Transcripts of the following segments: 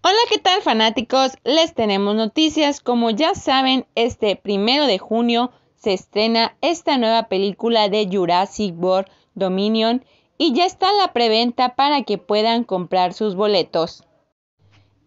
Hola, ¿qué tal fanáticos? Les tenemos noticias. Como ya saben, este primero de junio se estrena esta nueva película de Jurassic World Dominion y ya está la preventa para que puedan comprar sus boletos.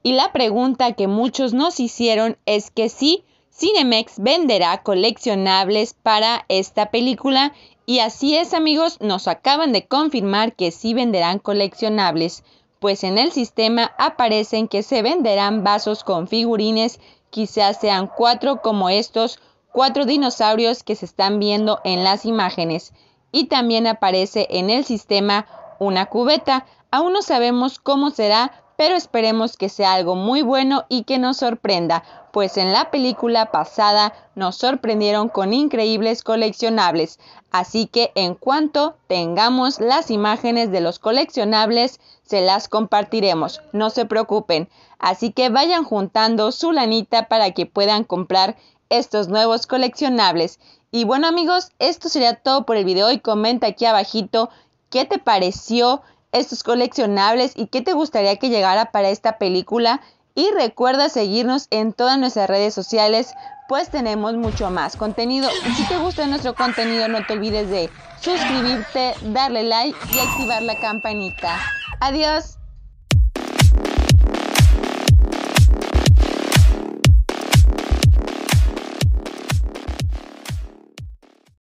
Y la pregunta que muchos nos hicieron es que si Cinemex venderá coleccionables para esta película y así es amigos, nos acaban de confirmar que sí venderán coleccionables pues en el sistema aparecen que se venderán vasos con figurines, quizás sean cuatro como estos, cuatro dinosaurios que se están viendo en las imágenes. Y también aparece en el sistema una cubeta. Aún no sabemos cómo será, pero esperemos que sea algo muy bueno y que nos sorprenda, pues en la película pasada nos sorprendieron con increíbles coleccionables, así que en cuanto tengamos las imágenes de los coleccionables, se las compartiremos, no se preocupen, así que vayan juntando su lanita para que puedan comprar estos nuevos coleccionables. Y bueno amigos, esto sería todo por el video y comenta aquí abajito qué te pareció estos coleccionables y qué te gustaría que llegara para esta película. Y recuerda seguirnos en todas nuestras redes sociales, pues tenemos mucho más contenido. Y si te gusta nuestro contenido, no te olvides de suscribirte, darle like y activar la campanita. Adiós.